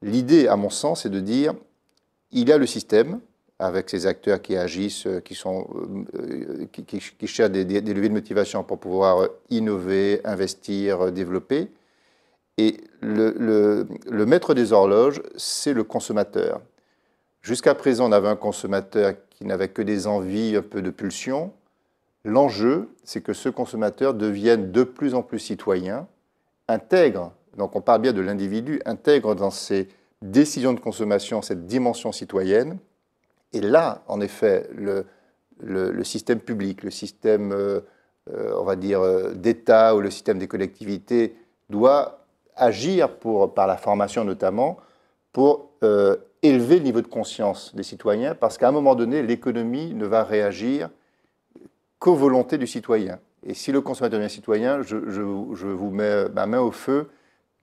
B: L'idée, à mon sens, c'est de dire, il a le système avec ses acteurs qui agissent, euh, qui, sont, euh, qui, cherchent des, leviers de motivation pour pouvoir innover, investir, développer. Et le maître des horloges, c'est le consommateur. Jusqu'à présent, on avait un consommateur qui n'avait que des envies, un peu de pulsions. L'enjeu, c'est que ce consommateur devienne de plus en plus citoyen, intègre, donc on parle bien de l'individu, intègre dans ses décisions de consommation cette dimension citoyenne. Et là, en effet, le, système public, le système, euh, euh, on va dire, euh, d'État ou le système des collectivités doit agir par la formation notamment, pour euh, élever le niveau de conscience des citoyens, parce qu'à un moment donné, l'économie ne va réagir qu'aux volontés du citoyen. Et si le consommateur devient citoyen, je, vous mets ma main au feu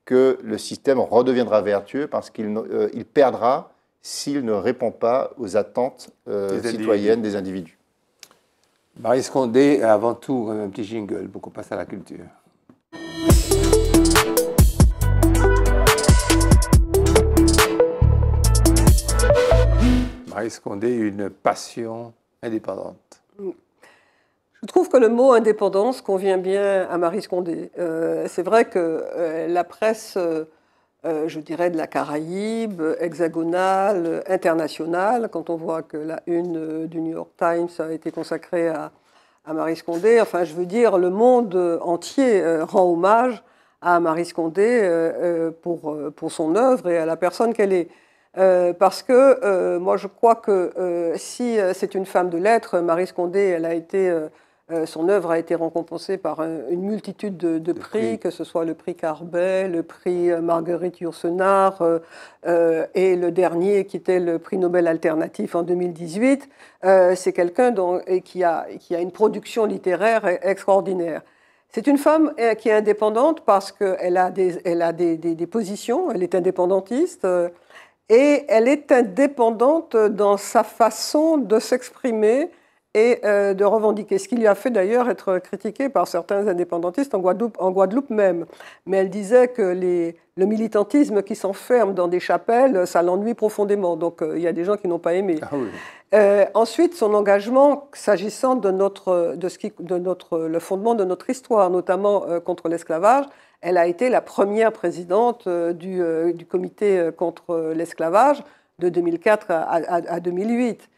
B: que le système redeviendra vertueux parce qu'il euh, perdra s'il ne répond pas aux attentes euh, citoyennes des individus. Marie
A: Scondé, avant tout, un petit jingle beaucoup passe à la culture. Marie Scondé, une passion indépendante.
C: Mm. Je trouve que le mot indépendance convient bien à Marie Scondé. Euh, c'est vrai que euh, la presse, euh, je dirais, de la Caraïbe, hexagonale, internationale, quand on voit que la une du New York Times a été consacrée à, Marie Scondé, enfin, je veux dire, le monde entier rend hommage à Marie Scondé pour, pour son œuvre et à la personne qu'elle est. Euh, parce que euh, moi je crois que euh, si c'est une femme de lettres, Marie Scondé, elle a été, son œuvre a été récompensée par une multitude de, prix, que ce soit le prix Carbet, le prix Marguerite Yourcenar et le dernier qui était le prix Nobel alternatif en 2018. c'est quelqu'un qui a, qui a une production littéraire e-, extraordinaire. C'est une femme qui est indépendante parce qu'elle a, elle a des, positions, elle est indépendantiste et elle est indépendante dans sa façon de s'exprimer et euh, de revendiquer, ce qui lui a fait d'ailleurs être critiquée par certains indépendantistes en Guadeloupe, même. Mais elle disait que le militantisme qui s'enferme dans des chapelles, ça l'ennuie profondément. Donc euh, il y a des gens qui n'ont pas aimé. Ah euh, ensuite, son engagement s'agissant de, le fondement de notre histoire, notamment contre l'esclavage, elle a été la première présidente euh, euh, du, comité euh, contre l'esclavage de 2004 à, 2008.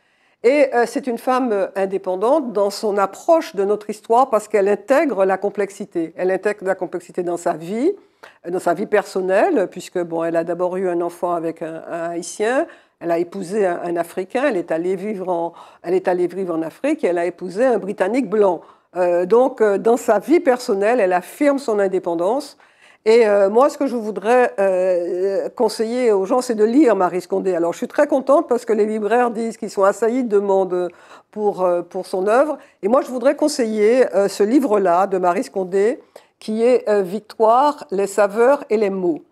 C: Et c'est une femme indépendante dans son approche de notre histoire parce qu'elle intègre la complexité. Elle intègre la complexité dans sa vie, dans sa vie personnelle, puisque bon, elle a d'abord eu un enfant avec un, haïtien, elle a épousé un, Africain, elle est allée vivre en, elle est allée vivre en Afrique, et elle a épousé un Britannique blanc. Euh, donc, euh, dans sa vie personnelle, elle affirme son indépendance. Et euh, moi, ce que je voudrais conseiller aux gens, c'est de lire Marie Scondé. Alors, je suis très contente parce que les libraires disent qu'ils sont assaillis de demandes pour, son œuvre. Et moi, je voudrais conseiller ce livre-là de Marie Scondé, qui est Victoire, les saveurs et les mots.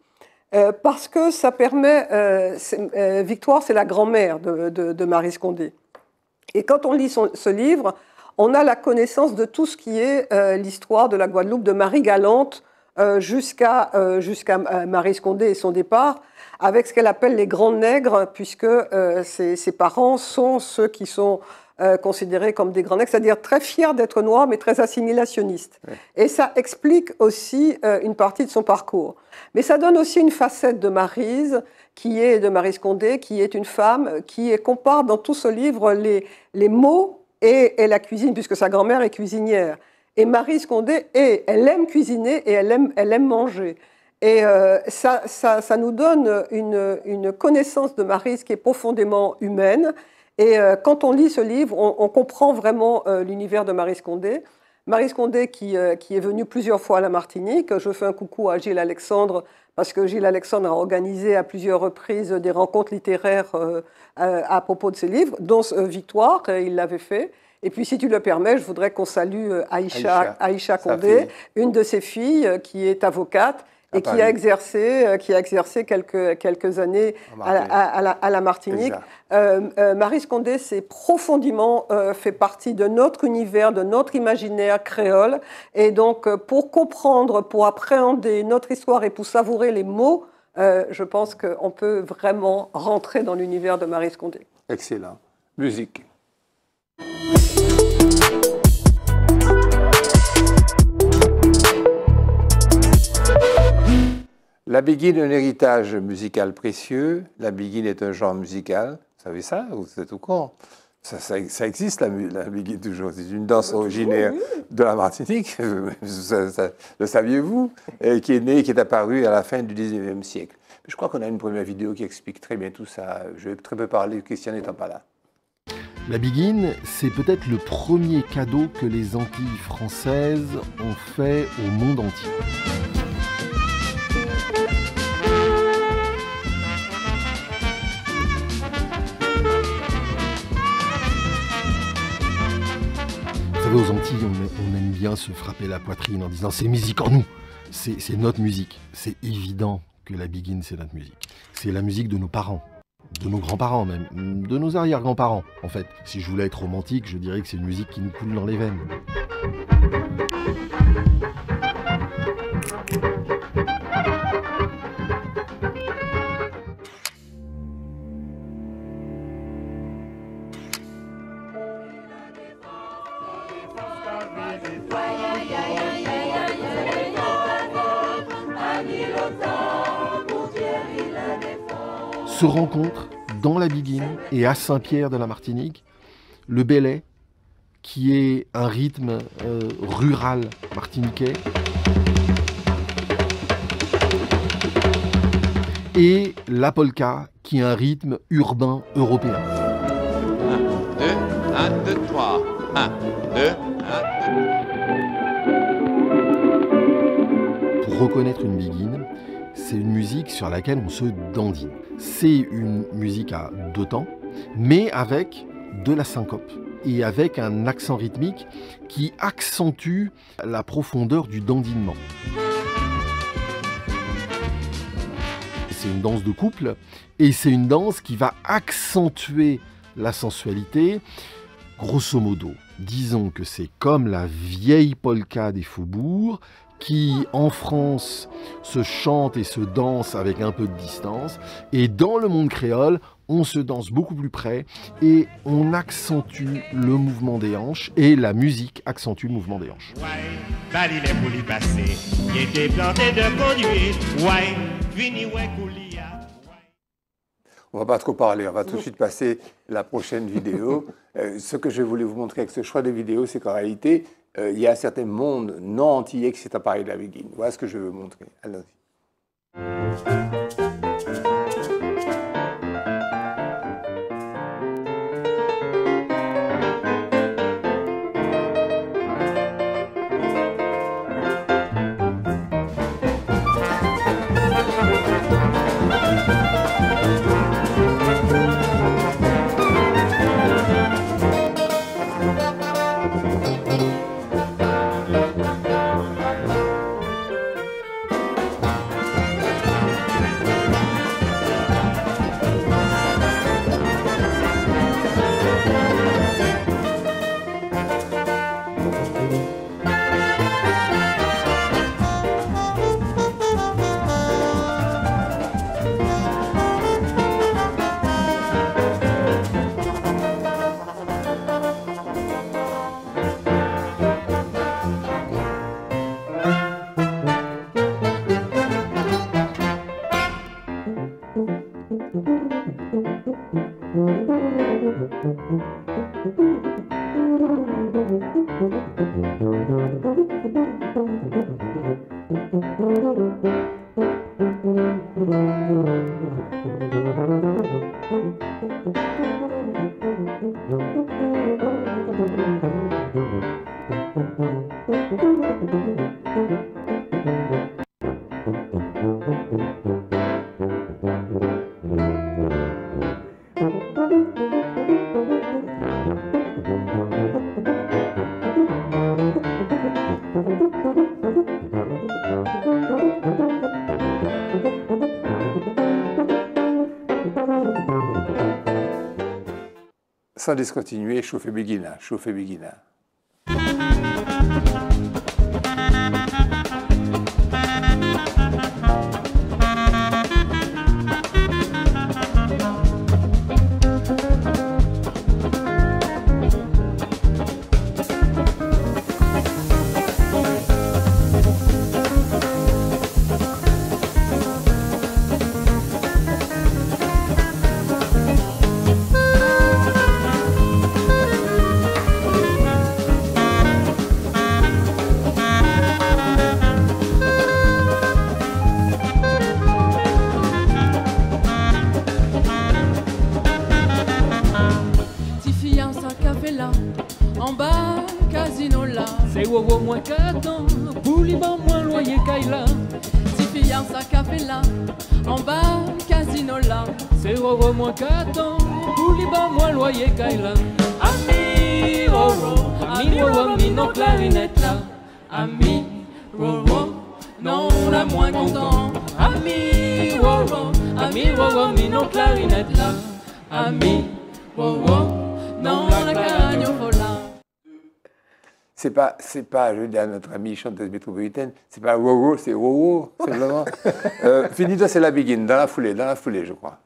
C: parce que ça permet. Victoire, c'est la grand-mère de, de, de, Marie Scondé. Et quand on lit ce livre, on a la connaissance de tout ce qui est euh, l'histoire de la Guadeloupe, de Marie Galante euh, jusqu'à euh, Marie Scondé et son départ, avec ce qu'elle appelle les grands nègres, puisque ses, parents sont ceux qui sont considérés comme des grands nègres, c'est-à-dire très fiers d'être noirs, mais très assimilationnistes. Et ça explique aussi une partie de son parcours. Mais ça donne aussi une facette de Marise, qui est de Marie Scondé, qui est une femme, qui compare dans tout ce livre les, les mots et, la cuisine, puisque sa grand-mère est cuisinière. Et Marie Condé, elle aime cuisiner et elle aime, manger. Et euh, ça, ça, nous donne une, connaissance de Marie qui est profondément humaine. Et euh, quand on lit ce livre, on, comprend vraiment euh, l'univers de Marie Condé. Marie Condé qui, qui, est venue plusieurs fois à la Martinique. Je fais un coucou à Gilles Alexandre parce que Gilles Alexandre a organisé à plusieurs reprises des rencontres littéraires euh, euh, à, propos de ses livres, dont euh, Victoire, il l'avait fait. Et puis, si tu le permets, je voudrais qu'on salue Aïcha, Aïcha, Aïcha Condé, une de ses filles qui est avocate et qui a exercé, euh, qui a exercé quelques, quelques années à, la, Martinique. Euh, euh, Marie Scondé s'est profondément fait partie de notre univers, de notre imaginaire créole. Et donc, pour comprendre, pour appréhender notre histoire et pour savourer les mots, je pense qu'on peut vraiment rentrer dans l'univers de Marie Scondé.
A: Excellent. Musique. La est un héritage musical précieux. La biguine est un genre musical. Vous savez ça Vous êtes au courant ça, existe, la, la toujours. C'est une danse originaire de la Martinique, *laughs* le saviez-vous, qui est née, qui est apparue à la fin du 19e siècle. Je crois qu'on a une première vidéo qui explique très bien tout ça. Je vais très peu parler, Christian n'étant pas là.
E: La Biguine, c'est peut-être le premier cadeau que les Antilles françaises ont fait au monde entier. aux Antilles, on, aime bien se frapper la poitrine en disant c'est musique en nous, c'est notre musique. C'est évident que la Begin, c'est notre musique. C'est la musique de nos parents, de nos grands-parents même, de nos arrière-grands-parents en fait. Si je voulais être romantique, je dirais que c'est une musique qui nous coule dans les veines. se rencontrent dans la Biguine et à Saint-Pierre de la Martinique le bélet, qui est un rythme euh, rural martiniquais. Et la polka, qui est un rythme urbain européen.
F: 1, 2, 1, 2, 3. 1, 2,
E: 1, 2. Pour reconnaître une biguine, c'est une musique sur laquelle on se dandine. C'est une musique à deux temps, mais avec de la syncope et avec un accent rythmique qui accentue la profondeur du dandinement. C'est une danse de couple et c'est une danse qui va accentuer la sensualité, grosso modo. Disons que c'est comme la vieille polka des faubourgs, qui en France se chante et se danse avec un peu de distance, et dans le monde créole, on se danse beaucoup plus près et on accentue le mouvement des hanches et la musique accentue le mouvement des hanches.
A: On va pas trop parler, on va tout de suite passer la prochaine vidéo. *laughs* Euh, ce que je voulais vous montrer avec ce choix de vidéo, c'est qu'en réalité, euh, il y a un certain monde non entier qui s'est apparu de la béguine. Voilà ce que je veux montrer. Allons-y. sans discontinuer, chauffez Beguina, chauffez Beguina. c'est pas, je veux dire à notre amie chanteuse métropolitaine, c'est pas wow, c'est wow, simplement. *laughs* euh, toi, c'est la begin, dans la foulée, dans la foulée, je crois.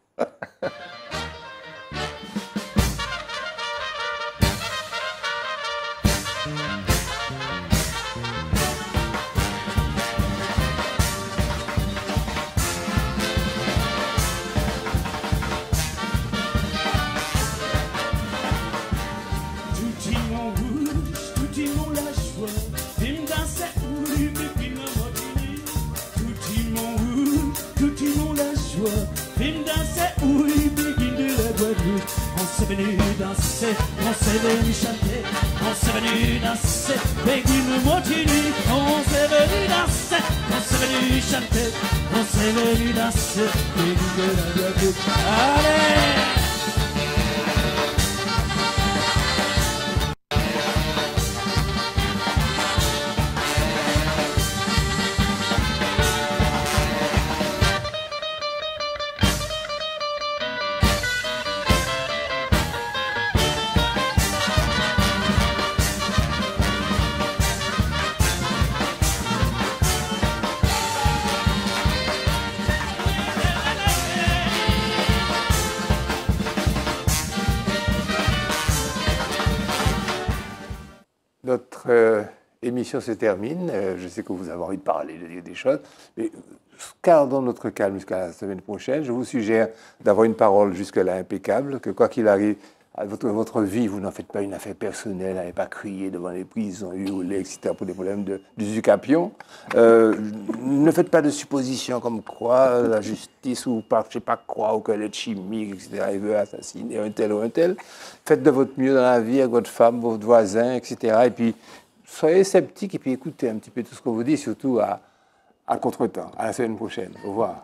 F: bois. Film danser, oui, béguine de la Guadeloupe. On s'est venu danser, on s'est venu chanter. On s'est venu danser, béguine continue. On s'est venu danser, on s'est venu chanter. On s'est venu danser, béguine de la Guadeloupe. Allez!
A: se termine, euh, je sais que vous avez envie de parler de, des choses, mais euh, gardons notre calme jusqu'à la semaine prochaine. Je vous suggère d'avoir une parole jusque-là impeccable, que quoi qu'il arrive, à votre, votre vie, vous n'en faites pas une affaire personnelle, n'allez pas crier devant les prisons, hurler, etc., pour des problèmes de, du Zucapion. Euh, ne faites pas de suppositions comme quoi la justice ou pas, je sais pas quoi, ou que est chimiques, etc., elle veut assassiner un tel ou un tel. Faites de votre mieux dans la vie avec votre femme, votre voisin, etc. Et puis, soyez sceptiques et puis écoutez un petit peu tout ce qu'on vous dit, surtout à, à contretemps. À la semaine prochaine. Au revoir.